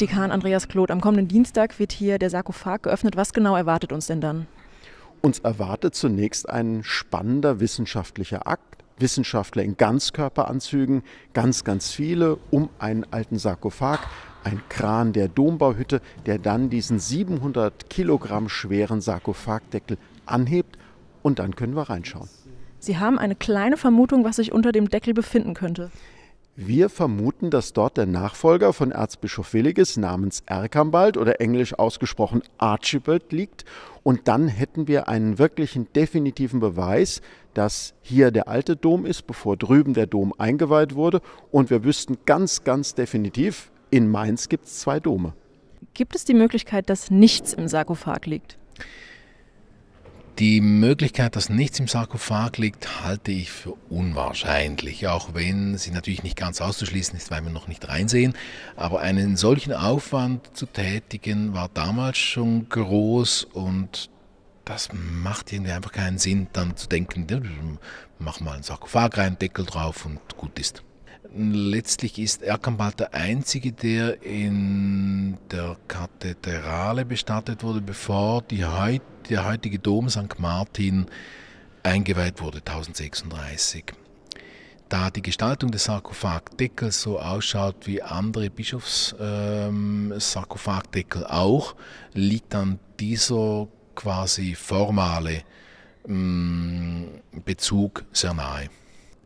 Dekan Andreas Kloth, am kommenden Dienstag wird hier der Sarkophag geöffnet. Was genau erwartet uns denn dann? Uns erwartet zunächst ein spannender wissenschaftlicher Akt. Wissenschaftler in Ganzkörperanzügen, ganz, ganz viele, um einen alten Sarkophag, ein Kran der Dombauhütte, der dann diesen 700 Kilogramm schweren Sarkophagdeckel anhebt und dann können wir reinschauen. Sie haben eine kleine Vermutung, was sich unter dem Deckel befinden könnte. Wir vermuten, dass dort der Nachfolger von Erzbischof Williges namens Erkambald oder englisch ausgesprochen Archibald liegt. Und dann hätten wir einen wirklichen definitiven Beweis, dass hier der alte Dom ist, bevor drüben der Dom eingeweiht wurde. Und wir wüssten ganz, ganz definitiv, in Mainz gibt es zwei Dome. Gibt es die Möglichkeit, dass nichts im Sarkophag liegt? Die Möglichkeit, dass nichts im Sarkophag liegt, halte ich für unwahrscheinlich, auch wenn sie natürlich nicht ganz auszuschließen ist, weil wir noch nicht reinsehen. Aber einen solchen Aufwand zu tätigen, war damals schon groß und das macht irgendwie einfach keinen Sinn, dann zu denken, mach mal einen Sarkophag rein, Deckel drauf und gut ist. Letztlich ist Erkambal der einzige, der in Kathedrale bestattet wurde, bevor heut, der heutige Dom St. Martin eingeweiht wurde, 1036. Da die Gestaltung des Sarkophagdeckels so ausschaut wie andere Bischofssarkophagdeckel ähm, auch, liegt dann dieser quasi formale ähm, Bezug sehr nahe.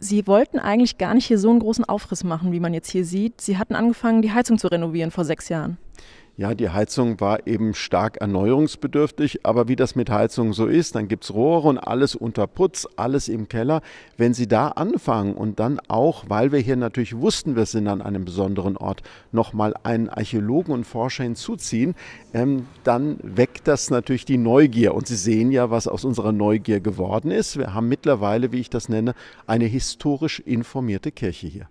Sie wollten eigentlich gar nicht hier so einen großen Aufriss machen, wie man jetzt hier sieht. Sie hatten angefangen, die Heizung zu renovieren vor sechs Jahren ja, die Heizung war eben stark erneuerungsbedürftig, aber wie das mit Heizung so ist, dann gibt es Rohre und alles unter Putz, alles im Keller. Wenn Sie da anfangen und dann auch, weil wir hier natürlich wussten, wir sind an einem besonderen Ort, nochmal einen Archäologen und Forscher hinzuziehen, ähm, dann weckt das natürlich die Neugier. Und Sie sehen ja, was aus unserer Neugier geworden ist. Wir haben mittlerweile, wie ich das nenne, eine historisch informierte Kirche hier.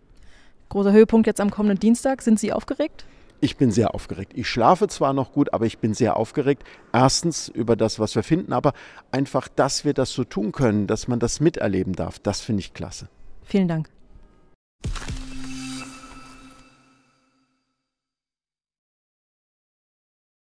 Großer Höhepunkt jetzt am kommenden Dienstag. Sind Sie aufgeregt? Ich bin sehr aufgeregt. Ich schlafe zwar noch gut, aber ich bin sehr aufgeregt. Erstens über das, was wir finden, aber einfach, dass wir das so tun können, dass man das miterleben darf, das finde ich klasse. Vielen Dank.